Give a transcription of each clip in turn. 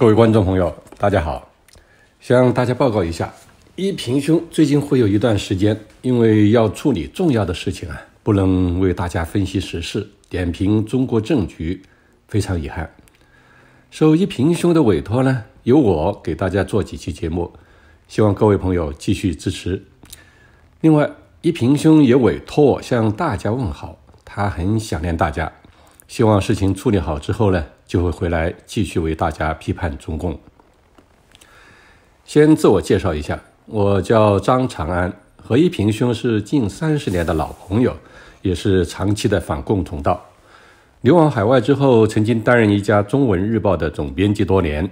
各位观众朋友，大家好！向大家报告一下，一平兄最近会有一段时间，因为要处理重要的事情啊，不能为大家分析时事、点评中国政局，非常遗憾。受一平兄的委托呢，由我给大家做几期节目，希望各位朋友继续支持。另外，一平兄也委托我向大家问好，他很想念大家，希望事情处理好之后呢。就会回来继续为大家批判中共。先自我介绍一下，我叫张长安，和一平兄是近三十年的老朋友，也是长期的反共同道。流亡海外之后，曾经担任一家中文日报的总编辑多年。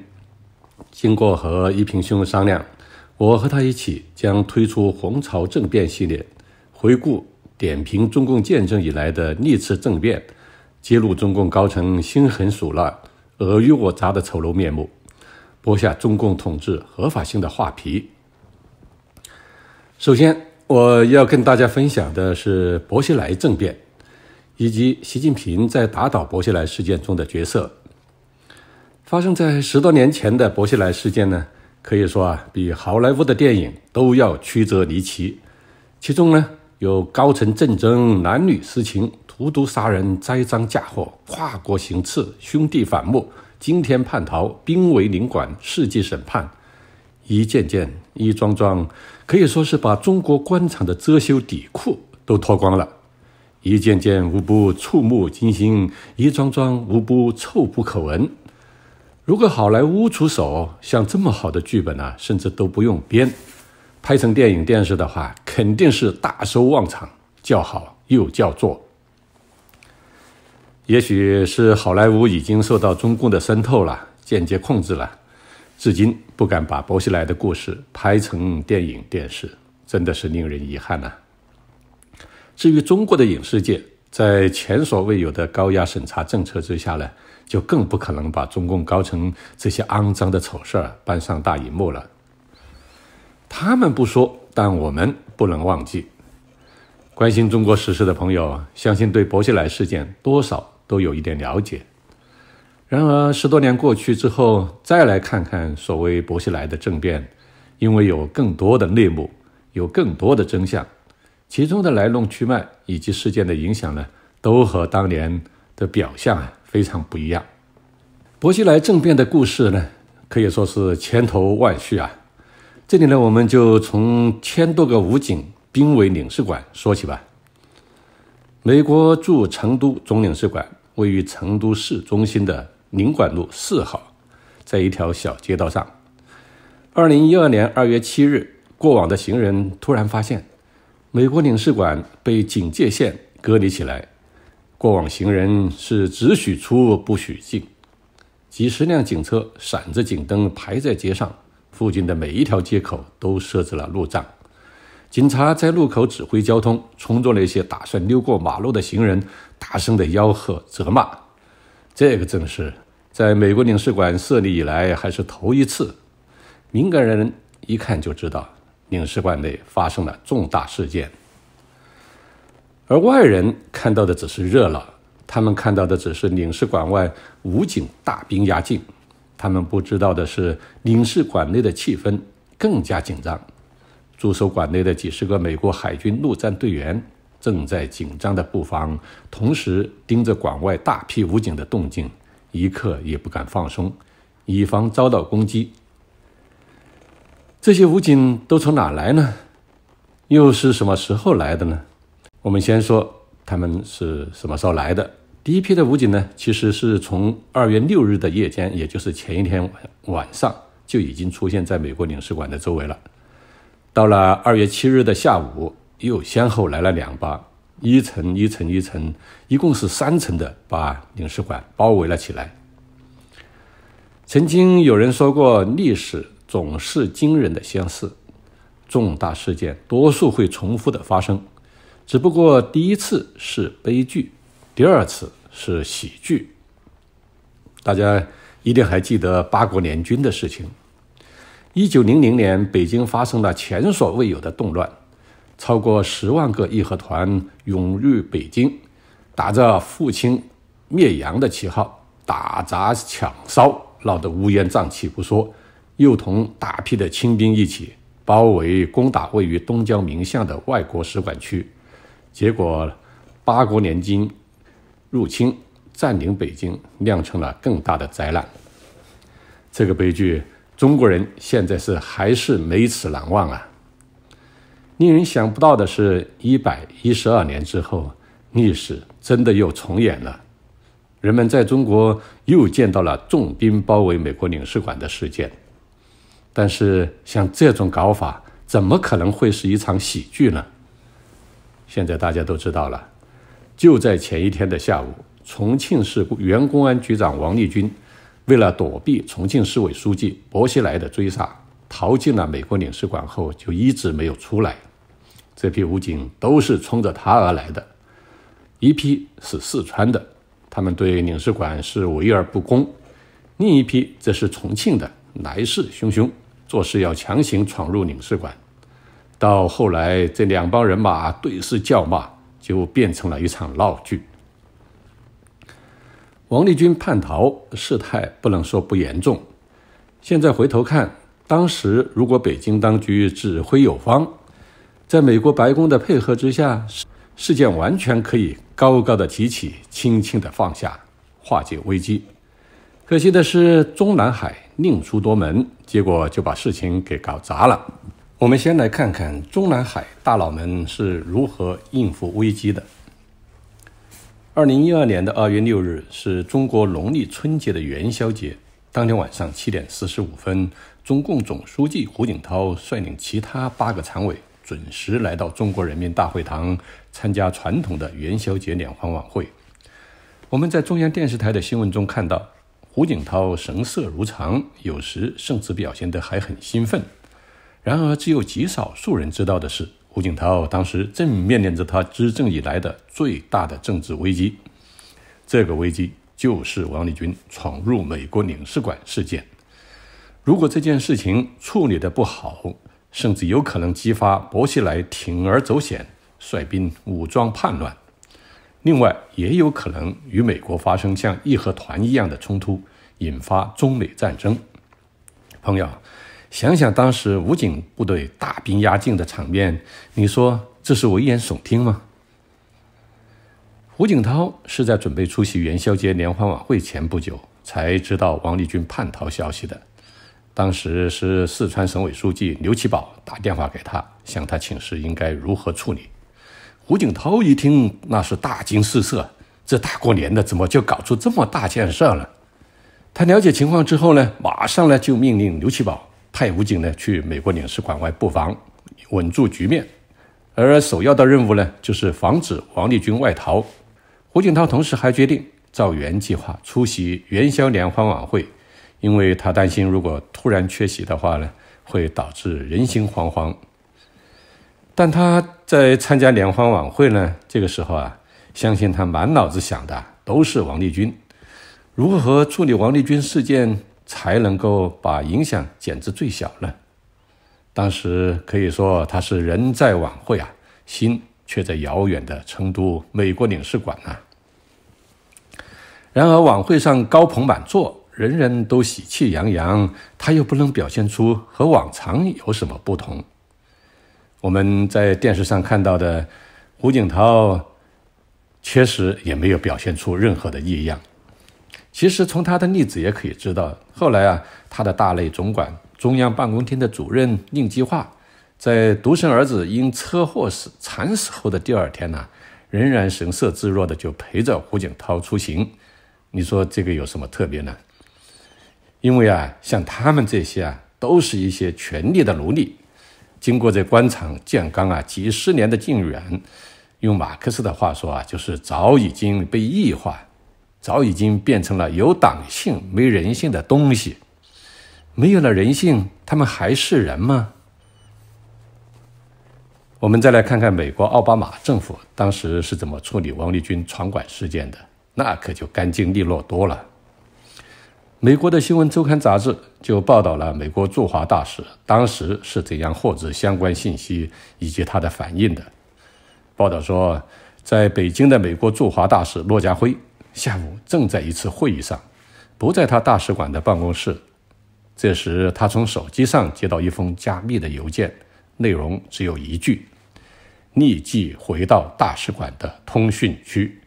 经过和一平兄商量，我和他一起将推出“红潮政变”系列，回顾点评中共建政以来的历次政变。揭露中共高层心狠手辣、尔虞我诈的丑陋面目，剥下中共统治合法性的画皮。首先，我要跟大家分享的是薄熙来政变，以及习近平在打倒薄熙来事件中的角色。发生在十多年前的薄熙来事件呢，可以说啊，比好莱坞的电影都要曲折离奇。其中呢，有高层政争、男女私情、荼毒杀人、栽赃嫁祸、跨国行刺、兄弟反目、惊天叛逃、兵围领馆、世纪审判，一件件、一桩桩，可以说是把中国官场的遮羞底裤都脱光了。一件件无不触目惊心，一桩桩无不臭不可闻。如果好莱坞出手，像这么好的剧本啊，甚至都不用编。拍成电影、电视的话，肯定是大收旺场，叫好又叫座。也许是好莱坞已经受到中共的渗透了，间接控制了，至今不敢把薄熙来的故事拍成电影、电视，真的是令人遗憾呐。至于中国的影视界，在前所未有的高压审查政策之下呢，就更不可能把中共高层这些肮脏的丑事搬上大荧幕了。他们不说，但我们不能忘记。关心中国时事的朋友，相信对薄熙来事件多少都有一点了解。然而，十多年过去之后，再来看看所谓薄熙来的政变，因为有更多的内幕，有更多的真相，其中的来龙去脉以及事件的影响呢，都和当年的表象啊非常不一样。薄熙来政变的故事呢，可以说是千头万绪啊。这里呢，我们就从千多个武警兵委领事馆说起吧。美国驻成都总领事馆位于成都市中心的领馆路四号，在一条小街道上。二零一二年二月七日，过往的行人突然发现，美国领事馆被警戒线隔离起来，过往行人是只许出不许进，几十辆警车闪着警灯排在街上。附近的每一条街口都设置了路障，警察在路口指挥交通，冲了那些打算溜过马路的行人大声的吆喝责骂。这个阵势，在美国领事馆设立以来还是头一次。敏感人一看就知道，领事馆内发生了重大事件。而外人看到的只是热闹，他们看到的只是领事馆外武警大兵压境。他们不知道的是，领事馆内的气氛更加紧张。驻守馆内的几十个美国海军陆战队员正在紧张的布防，同时盯着馆外大批武警的动静，一刻也不敢放松，以防遭到攻击。这些武警都从哪来呢？又是什么时候来的呢？我们先说他们是什么时候来的。第一批的武警呢，其实是从二月六日的夜间，也就是前一天晚上就已经出现在美国领事馆的周围了。到了二月七日的下午，又先后来了两拨，一层一层一层，一共是三层的，把领事馆包围了起来。曾经有人说过，历史总是惊人的相似，重大事件多数会重复的发生，只不过第一次是悲剧，第二次。是喜剧，大家一定还记得八国联军的事情。一九零零年，北京发生了前所未有的动乱，超过十万个义和团涌入北京，打着“复清灭洋”的旗号，打砸抢烧，闹得乌烟瘴气不说，又同大批的清兵一起包围攻打位于东交民巷的外国使馆区，结果八国联军。入侵、占领北京，酿成了更大的灾难。这个悲剧，中国人现在是还是没齿难忘啊！令人想不到的是，一百一十二年之后，历史真的又重演了。人们在中国又见到了重兵包围美国领事馆的事件。但是，像这种搞法，怎么可能会是一场喜剧呢？现在大家都知道了。就在前一天的下午，重庆市原公安局长王立军，为了躲避重庆市委书记薄熙来的追杀，逃进了美国领事馆后就一直没有出来。这批武警都是冲着他而来的，一批是四川的，他们对领事馆是围而不攻；另一批则是重庆的，来势汹汹，做事要强行闯入领事馆。到后来，这两帮人马对视叫骂。就变成了一场闹剧。王立军叛逃，事态不能说不严重。现在回头看，当时如果北京当局指挥有方，在美国白宫的配合之下，事件完全可以高高的提起，轻轻的放下，化解危机。可惜的是，中南海宁出多门，结果就把事情给搞砸了。我们先来看看中南海大佬们是如何应付危机的。二零一二年的二月六日是中国农历春节的元宵节。当天晚上七点四十五分，中共总书记胡锦涛率领其他八个常委准时来到中国人民大会堂参加传统的元宵节联欢晚会。我们在中央电视台的新闻中看到，胡锦涛神色如常，有时甚至表现的还很兴奋。然而，只有极少数人知道的是，胡锦涛当时正面临着他执政以来的最大的政治危机。这个危机就是王立军闯入美国领事馆事件。如果这件事情处理得不好，甚至有可能激发薄熙来铤而走险，率兵武装叛乱。另外，也有可能与美国发生像义和团一样的冲突，引发中美战争。朋友。想想当时武警部队大兵压境的场面，你说这是危言耸听吗？胡锦涛是在准备出席元宵节联欢晚会前不久才知道王立军叛逃消息的。当时是四川省委书记刘奇葆打电话给他，向他请示应该如何处理。胡锦涛一听，那是大惊失色，这大过年的怎么就搞出这么大件事了？他了解情况之后呢，马上呢就命令刘奇葆。派武警呢去美国领事馆外布防，稳住局面，而首要的任务呢就是防止王立军外逃。胡锦涛同时还决定照原计划出席元宵联欢晚会，因为他担心如果突然缺席的话呢，会导致人心惶惶。但他在参加联欢晚会呢，这个时候啊，相信他满脑子想的都是王立军，如何处理王立军事件。才能够把影响减至最小呢。当时可以说他是人在晚会啊，心却在遥远的成都美国领事馆啊。然而晚会上高朋满座，人人都喜气洋洋，他又不能表现出和往常有什么不同。我们在电视上看到的胡锦涛，确实也没有表现出任何的异样。其实从他的例子也可以知道，后来啊，他的大类总管、中央办公厅的主任宁积化，在独生儿子因车祸死惨死后的第二天呢，仍然神色自若的就陪着胡锦涛出行。你说这个有什么特别呢？因为啊，像他们这些啊，都是一些权力的奴隶，经过这官场建纲啊几十年的浸染，用马克思的话说啊，就是早已经被异化。早已经变成了有党性没人性的东西，没有了人性，他们还是人吗？我们再来看看美国奥巴马政府当时是怎么处理王立军闯馆事件的，那可就干净利落多了。美国的新闻周刊杂志就报道了美国驻华大使当时是怎样获知相关信息以及他的反应的。报道说，在北京的美国驻华大使骆家辉。下午正在一次会议上，不在他大使馆的办公室。这时，他从手机上接到一封加密的邮件，内容只有一句：“立即回到大使馆的通讯区，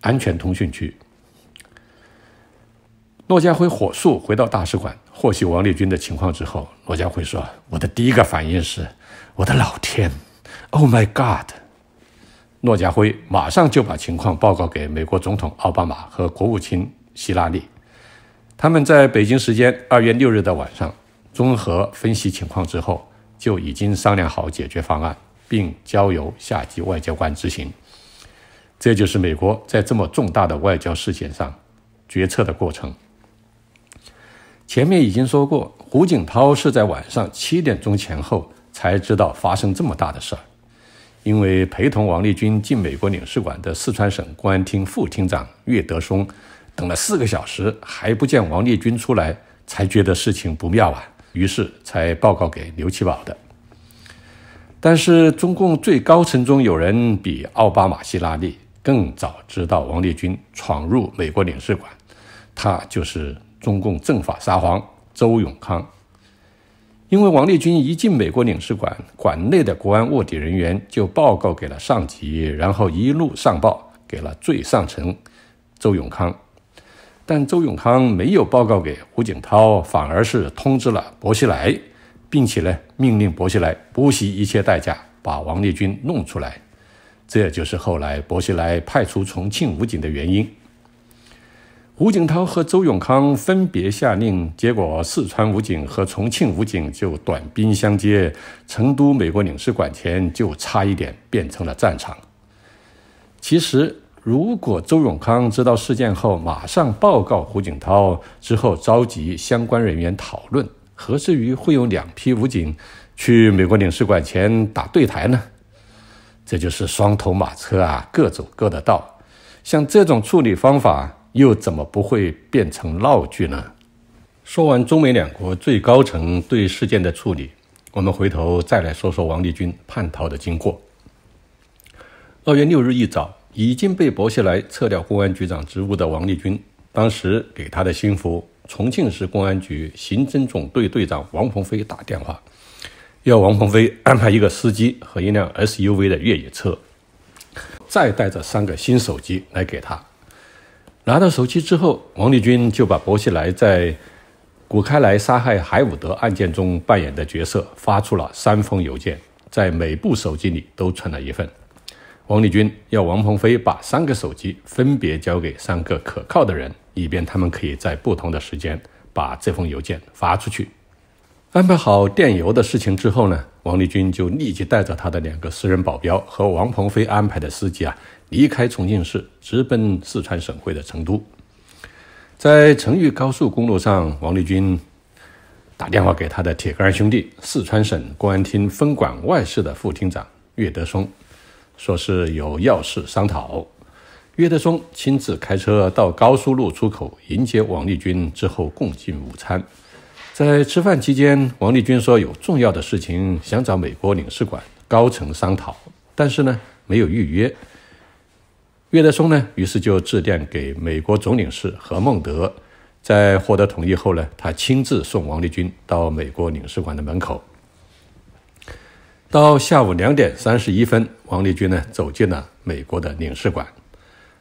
安全通讯区。”骆家辉火速回到大使馆，获悉王立军的情况之后，骆家辉说：“我的第一个反应是，我的老天，Oh my God！” 诺加辉马上就把情况报告给美国总统奥巴马和国务卿希拉里。他们在北京时间二月六日的晚上，综合分析情况之后，就已经商量好解决方案，并交由下级外交官执行。这就是美国在这么重大的外交事件上决策的过程。前面已经说过，胡锦涛是在晚上七点钟前后才知道发生这么大的事儿。因为陪同王立军进美国领事馆的四川省公安厅副厅长岳德松，等了四个小时还不见王立军出来，才觉得事情不妙啊，于是才报告给刘奇葆的。但是中共最高层中有人比奥巴马、希拉里更早知道王立军闯入美国领事馆，他就是中共政法沙皇周永康。因为王立军一进美国领事馆，馆内的国安卧底人员就报告给了上级，然后一路上报给了最上层周永康。但周永康没有报告给胡锦涛，反而是通知了薄熙来，并且呢命令薄熙来不惜一切代价把王立军弄出来。这就是后来薄熙来派出重庆武警的原因。胡锦涛和周永康分别下令，结果四川武警和重庆武警就短兵相接，成都美国领事馆前就差一点变成了战场。其实，如果周永康知道事件后，马上报告胡锦涛，之后召集相关人员讨论，何至于会有两批武警去美国领事馆前打对台呢？这就是双头马车啊，各走各的道。像这种处理方法。又怎么不会变成闹剧呢？说完中美两国最高层对事件的处理，我们回头再来说说王立军叛逃的经过。二月六日一早，已经被薄熙来撤掉公安局长职务的王立军，当时给他的心腹重庆市公安局刑侦总队队长王鹏飞打电话，要王鹏飞 安排一个司机和一辆 SUV 的越野车，再带着三个新手机来给他。拿到手机之后，王立军就把薄熙来在古开来杀害海伍德案件中扮演的角色发出了三封邮件，在每部手机里都存了一份。王立军要王鹏飞把三个手机分别交给三个可靠的人，以便他们可以在不同的时间把这封邮件发出去。安排好电邮的事情之后呢？王立军就立即带着他的两个私人保镖和王鹏飞安排的司机啊，离开重庆市，直奔四川省会的成都。在成渝高速公路上，王立军打电话给他的铁杆兄弟、四川省公安厅分管外事的副厅长岳德松，说是有要事商讨。岳德松亲自开车到高速路出口迎接王立军，之后共进午餐。在吃饭期间，王立军说有重要的事情想找美国领事馆高层商讨，但是呢没有预约。岳德松呢，于是就致电给美国总领事何孟德，在获得同意后呢，他亲自送王立军到美国领事馆的门口。到下午两点三十一分，王立军呢走进了美国的领事馆，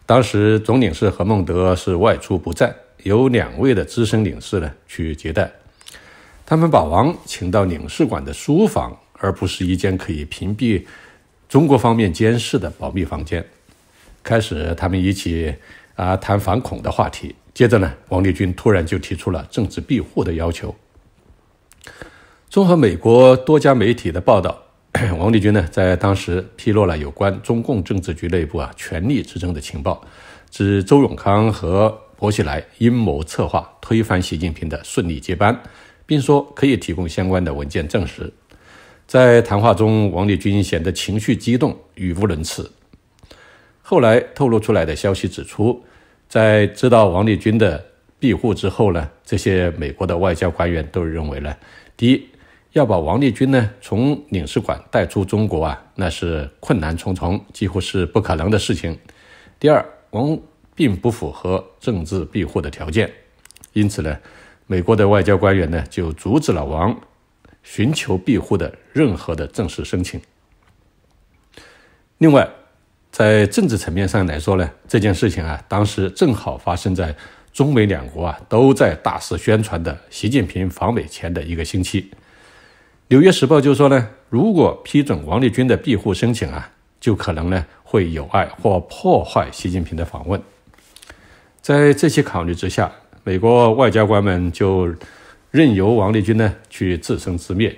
当时总领事何孟德是外出不在，由两位的资深领事呢去接待。他们把王请到领事馆的书房，而不是一间可以屏蔽中国方面监视的保密房间。开始，他们一起啊谈反恐的话题。接着呢，王立军突然就提出了政治庇护的要求。综合美国多家媒体的报道，王立军呢在当时披露了有关中共政治局内部啊权力之争的情报，指周永康和薄熙来阴谋策划推翻习近平的顺利接班。并说可以提供相关的文件证实。在谈话中，王立军显得情绪激动，语无伦次。后来透露出来的消息指出，在知道王立军的庇护之后呢，这些美国的外交官员都认为呢，第一，要把王立军呢从领事馆带出中国啊，那是困难重重，几乎是不可能的事情。第二，王并不符合政治庇护的条件，因此呢。美国的外交官员呢，就阻止了王寻求庇护的任何的正式申请。另外，在政治层面上来说呢，这件事情啊，当时正好发生在中美两国啊都在大肆宣传的习近平访美前的一个星期。《纽约时报》就说呢，如果批准王立军的庇护申请啊，就可能呢会有碍或破坏习近平的访问。在这些考虑之下。美国外交官们就任由王立军呢去自生自灭。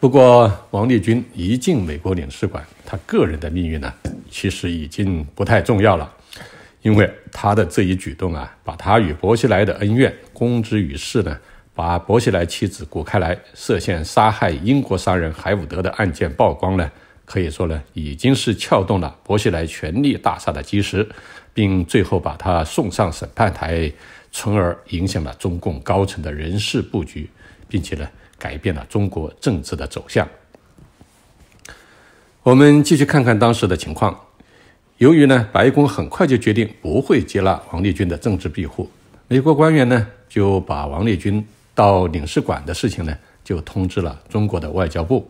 不过，王立军一进美国领事馆，他个人的命运呢，其实已经不太重要了，因为他的这一举动啊，把他与薄熙来的恩怨公之于世呢，把薄熙来妻子谷开来涉嫌杀害英国商人海伍德的案件曝光呢，可以说呢，已经是撬动了薄熙来权力大厦的基石。并最后把他送上审判台，从而影响了中共高层的人事布局，并且呢，改变了中国政治的走向。我们继续看看当时的情况。由于呢，白宫很快就决定不会接纳王立军的政治庇护，美国官员呢就把王立军到领事馆的事情呢就通知了中国的外交部，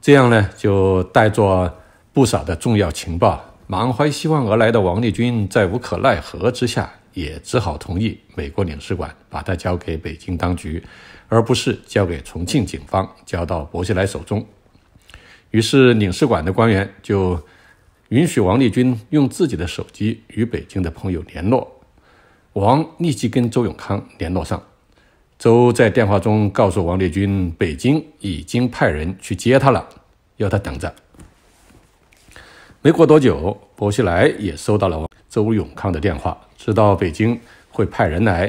这样呢就带着不少的重要情报。满怀希望而来的王立军，在无可奈何之下，也只好同意美国领事馆把他交给北京当局，而不是交给重庆警方，交到薄熙来手中。于是领事馆的官员就允许王立军用自己的手机与北京的朋友联络。王立即跟周永康联络上，周在电话中告诉王立军，北京已经派人去接他了，要他等着。没过多久，薄熙来也收到了周永康的电话，知道北京会派人来，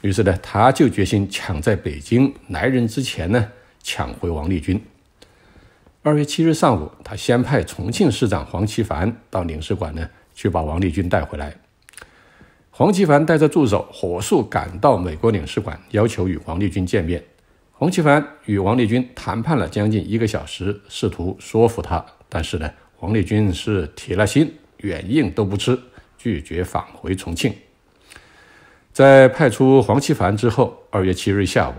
于是呢，他就决心抢在北京来人之前呢抢回王立军。二月七日上午，他先派重庆市长黄奇帆到领事馆呢去把王立军带回来。黄奇帆带着助手火速赶到美国领事馆，要求与王立军见面。黄奇帆与王立军谈判了将近一个小时，试图说服他，但是呢。王立军是铁了心，软硬都不吃，拒绝返回重庆。在派出黄奇帆之后，二月七日下午，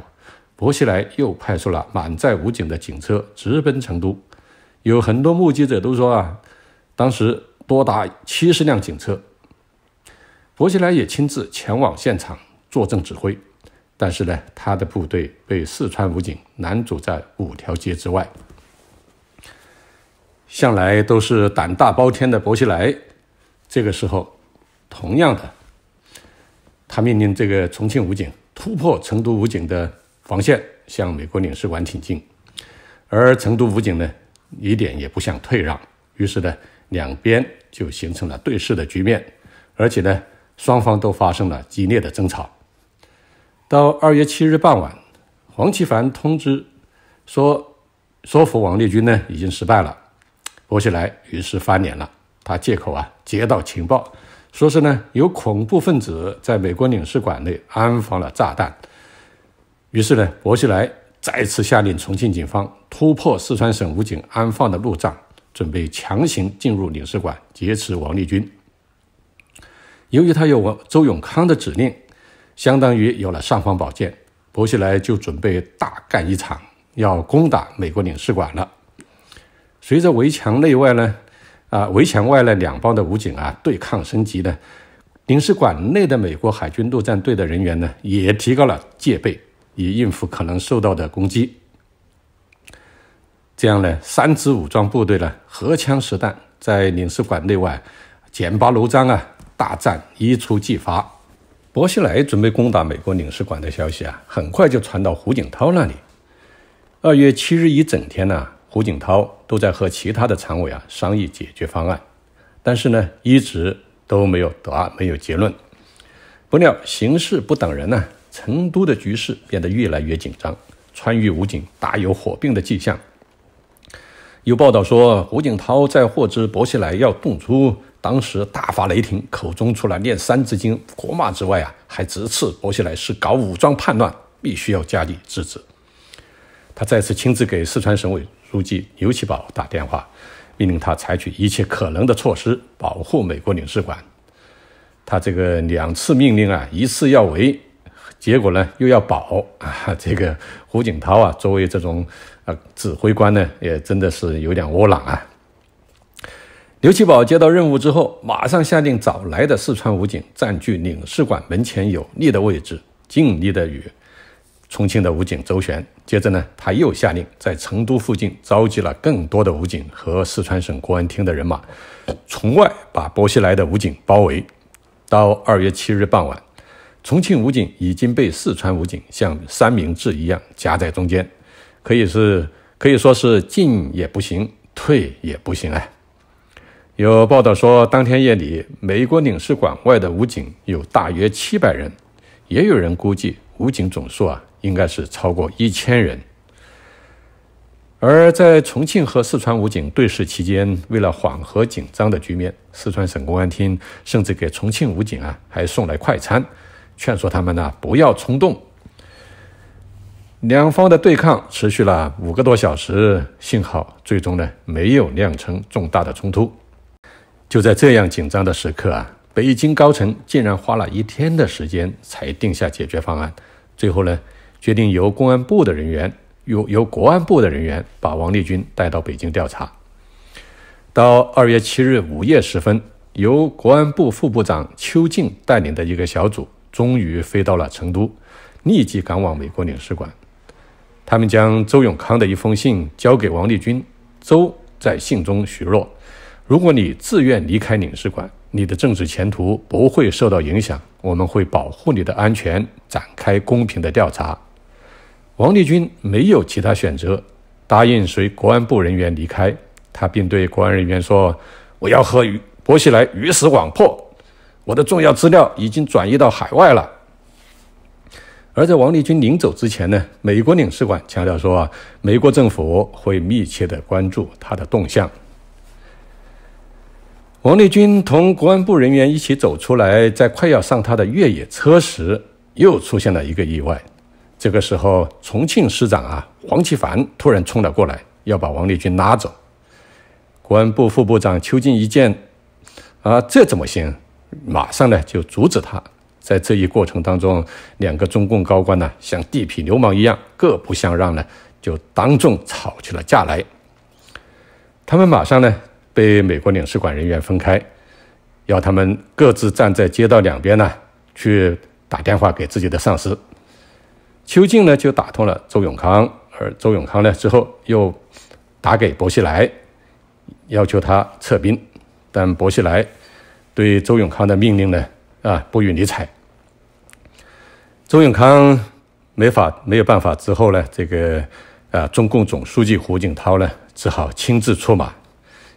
薄熙来又派出了满载武警的警车直奔成都。有很多目击者都说啊，当时多达七十辆警车。薄熙来也亲自前往现场坐镇指挥，但是呢，他的部队被四川武警拦阻在五条街之外。向来都是胆大包天的薄熙来，这个时候，同样的，他命令这个重庆武警突破成都武警的防线，向美国领事馆挺进，而成都武警呢，一点也不想退让，于是呢，两边就形成了对峙的局面，而且呢，双方都发生了激烈的争吵。到二月七日傍晚，黄奇帆通知说，说服王立军呢已经失败了。薄熙来于是翻脸了，他借口啊接到情报，说是呢有恐怖分子在美国领事馆内安放了炸弹。于是呢，薄熙来再次下令重庆警方突破四川省武警安放的路障，准备强行进入领事馆劫持王立军。由于他有周永康的指令，相当于有了尚方宝剑，薄熙来就准备大干一场，要攻打美国领事馆了。随着围墙内外呢，啊，围墙外呢两帮的武警啊对抗升级呢，领事馆内的美国海军陆战队的人员呢也提高了戒备，以应付可能受到的攻击。这样呢，三支武装部队呢，荷枪实弹，在领事馆内外剑拔弩张啊，大战一触即发。薄熙来准备攻打美国领事馆的消息啊，很快就传到胡锦涛那里。二月七日一整天呢。胡锦涛都在和其他的常委啊商议解决方案，但是呢，一直都没有答，没有结论。不料形势不等人呢，成都的局势变得越来越紧张，川渝武警大有火并的迹象。有报道说，胡锦涛在获知薄熙来要动粗，当时大发雷霆，口中除了念《三字经》国骂之外啊，还直斥薄熙来是搞武装叛乱，必须要加以制止。他再次亲自给四川省委。书记刘奇葆打电话，命令他采取一切可能的措施保护美国领事馆。他这个两次命令啊，一次要围，结果呢又要保啊。这个胡锦涛啊，作为这种呃指挥官呢，也真的是有点窝囊啊。刘奇葆接到任务之后，马上下令找来的四川武警占据领事馆门前有利的位置，尽力的与重庆的武警周旋。接着呢，他又下令在成都附近召集了更多的武警和四川省公安厅的人马，从外把薄熙来的武警包围。到二月七日傍晚，重庆武警已经被四川武警像三明治一样夹在中间，可以是可以说是进也不行，退也不行啊。有报道说，当天夜里美国领事馆外的武警有大约七百人，也有人估计武警总数啊。应该是超过一千人。而在重庆和四川武警对峙期间，为了缓和紧张的局面，四川省公安厅甚至给重庆武警啊还送来快餐，劝说他们呢不要冲动。两方的对抗持续了五个多小时，幸好最终呢没有酿成重大的冲突。就在这样紧张的时刻啊，北京高层竟然花了一天的时间才定下解决方案，最后呢。决定由公安部的人员，由由国安部的人员把王立军带到北京调查。到二月七日午夜时分，由国安部副部长邱静带领的一个小组终于飞到了成都，立即赶往美国领事馆。他们将周永康的一封信交给王立军。周在信中许诺，如果你自愿离开领事馆，你的政治前途不会受到影响，我们会保护你的安全，展开公平的调查。王立军没有其他选择，答应随国安部人员离开。他并对国安人员说：“我要和薄熙来鱼死网破，我的重要资料已经转移到海外了。”而在王立军临走之前呢，美国领事馆强调说：“啊，美国政府会密切的关注他的动向。”王立军同国安部人员一起走出来，在快要上他的越野车时，又出现了一个意外。这个时候，重庆市长啊黄奇帆突然冲了过来，要把王立军拉走。公安部副部长邱进一见啊，这怎么行？马上呢就阻止他。在这一过程当中，两个中共高官呢像地痞流氓一样，各不相让呢，就当众吵起了架来。他们马上呢被美国领事馆人员分开，要他们各自站在街道两边呢去打电话给自己的上司。邱静呢就打通了周永康，而周永康呢之后又打给薄熙来，要求他撤兵，但薄熙来对周永康的命令呢啊不予理睬。周永康没法没有办法之后呢，这个啊中共总书记胡锦涛呢只好亲自出马。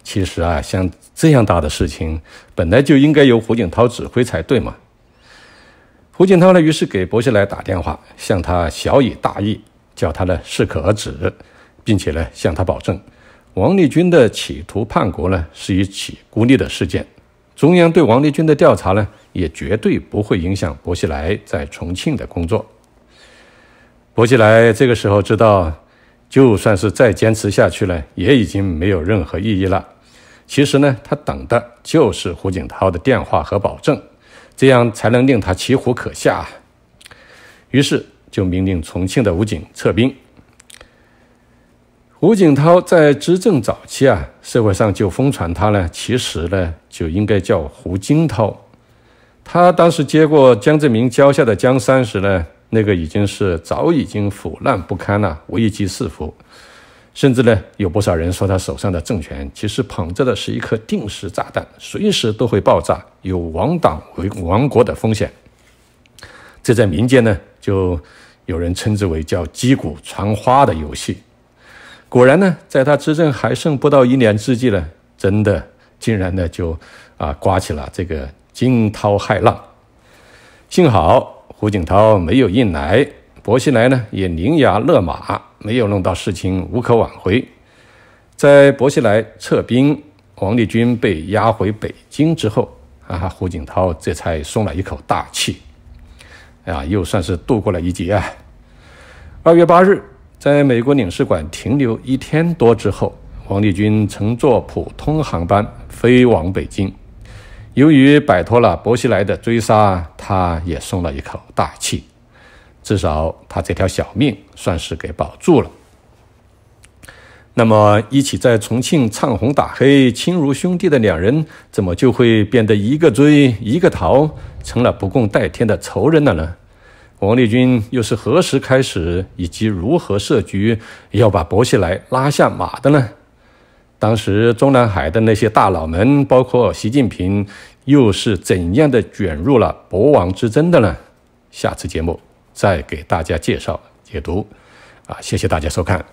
其实啊像这样大的事情，本来就应该由胡锦涛指挥才对嘛。胡锦涛呢，于是给薄熙来打电话，向他晓以大义，叫他呢适可而止，并且呢向他保证，王立军的企图叛国呢是一起孤立的事件，中央对王立军的调查呢也绝对不会影响薄熙来在重庆的工作。薄熙来这个时候知道，就算是再坚持下去呢，也已经没有任何意义了。其实呢，他等的就是胡锦涛的电话和保证。这样才能令他骑虎可下，于是就命令重庆的武警撤兵。胡景涛在执政早期啊，社会上就疯传他呢，其实呢就应该叫胡金涛。他当时接过江泽民交下的江山时呢，那个已经是早已经腐烂不堪了，危机四伏。甚至呢，有不少人说他手上的政权其实捧着的是一颗定时炸弹，随时都会爆炸，有亡党、亡国的风险。这在民间呢，就有人称之为叫“击鼓传花”的游戏。果然呢，在他执政还剩不到一年之际呢，真的竟然呢就啊刮起了这个惊涛骇浪。幸好胡锦涛没有硬来。薄熙来呢也伶牙勒马，没有弄到事情无可挽回。在薄熙来撤兵、王立军被押回北京之后，啊，胡锦涛这才松了一口大气，啊，又算是度过了一劫。二月八日，在美国领事馆停留一天多之后，王立军乘坐普通航班飞往北京。由于摆脱了薄熙来的追杀，他也松了一口大气。至少他这条小命算是给保住了。那么，一起在重庆唱红打黑、亲如兄弟的两人，怎么就会变得一个追一个逃，成了不共戴天的仇人了呢？王立军又是何时开始，以及如何设局要把薄熙来拉下马的呢？当时中南海的那些大佬们，包括习近平，又是怎样的卷入了博王之争的呢？下次节目。再给大家介绍解读，啊，谢谢大家收看。